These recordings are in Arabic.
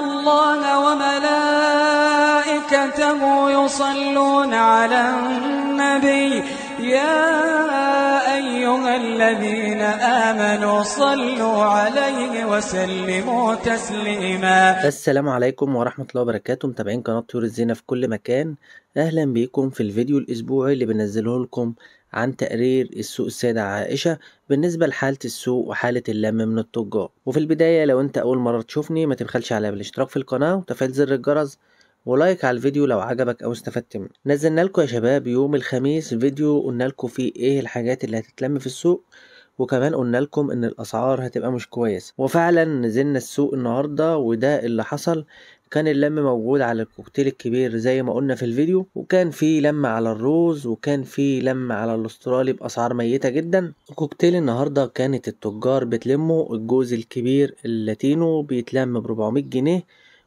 الله وملائكته يصلون على النبي يا أيها الذين آمنوا صلوا عليه وسلموا تسليما السلام عليكم ورحمة الله وبركاته متابعين قناة طيور الزينة في كل مكان أهلا بيكم في الفيديو الأسبوعي اللي بنزله لكم عن تقرير السوق السيدة عائشة بالنسبة لحالة السوق وحالة اللم من التجار وفي البداية لو انت أول مرة تشوفني ما تبخلش على بالاشتراك في القناة وتفعيل زر الجرس ولايك على الفيديو لو عجبك او استفدت منه نزلنا لكم يا شباب يوم الخميس فيديو قلنا لكم فيه ايه الحاجات اللي هتتلم في السوق وكمان قلنا لكم ان الاسعار هتبقى مش كويس وفعلا نزلنا السوق النهارده وده اللي حصل كان اللم موجود على الكوكتيل الكبير زي ما قلنا في الفيديو وكان في لم على الروز وكان في لم على الاسترالي باسعار ميته جدا كوكتيل النهارده كانت التجار بتلمه الجوز الكبير اللاتينو بيتلم ب 400 جنيه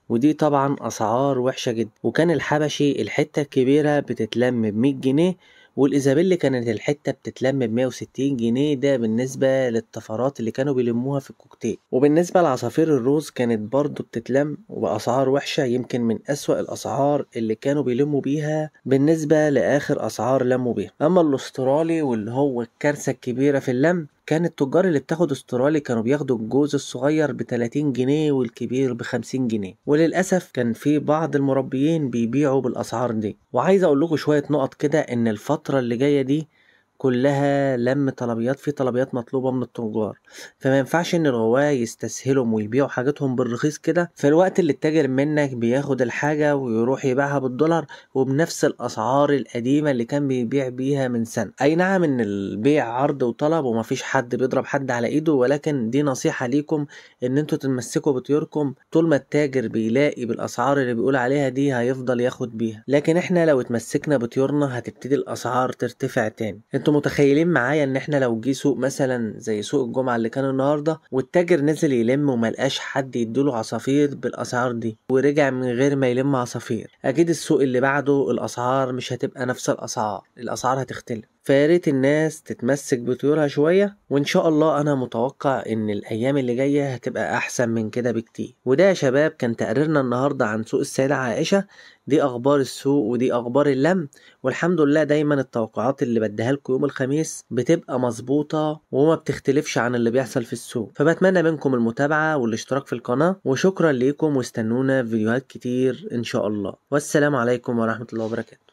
ودي طبعا اسعار وحشه جدا وكان الحبشي الحته الكبيره بتتلم ب 100 جنيه والإيزابيل كانت الحتة بتتلم ب 160 جنيه ده بالنسبة للطفرات اللي كانوا بيلموها في الكوكتيل وبالنسبة لعصافير الروز كانت برضو بتتلم وبأسعار وحشة يمكن من أسوأ الأسعار اللي كانوا بيلموا بيها بالنسبة لآخر أسعار لموا بيها أما الأسترالي واللي هو الكارثة الكبيرة في اللم كان التجار اللي بتاخد استرالي كانوا بياخدوا الجوز الصغير ب 30 جنيه والكبير ب 50 جنيه وللاسف كان في بعض المربيين بيبيعوا بالاسعار دي وعايز اقول لكم شويه نقط كده ان الفتره اللي جايه دي كلها لم طلبيات في طلبيات مطلوبة من التجار فما ينفعش ان الغواة يستسهلهم ويبيعوا حاجتهم بالرخيص كده في الوقت اللي التاجر منك بياخد الحاجة ويروح يبيعها بالدولار وبنفس الاسعار القديمة اللي كان بيبيع بيها من سنة اي نعم ان البيع عرض وطلب ومفيش حد بيضرب حد على ايده ولكن دي نصيحة ليكم ان انتوا تتمسكوا بطيوركم طول ما التاجر بيلاقي بالاسعار اللي بيقول عليها دي هيفضل ياخد بيها لكن احنا لو اتمسكنا بطيورنا هتبتدي الاسعار ترتفع تاني انتوا متخيلين معايا ان احنا لو جه سوق مثلا زي سوق الجمعه اللي كان النهارده والتاجر نزل يلم وملقاش حد يديله عصافير بالاسعار دي ورجع من غير ما يلم عصافير اكيد السوق اللي بعده الاسعار مش هتبقى نفس الاسعار الاسعار هتختلف فيا ريت الناس تتمسك بطيورها شوية وإن شاء الله أنا متوقع إن الأيام اللي جاية هتبقى أحسن من كده بكتير وده يا شباب كان تقريرنا النهاردة عن سوق السيدة عائشة دي أخبار السوق ودي أخبار اللم والحمد لله دايما التوقعات اللي بديها لكم يوم الخميس بتبقى مظبوطة وما بتختلفش عن اللي بيحصل في السوق فبتمنى منكم المتابعة والاشتراك في القناة وشكرا ليكم واستنونا في فيديوهات كتير إن شاء الله والسلام عليكم ورحمة الله وبركاته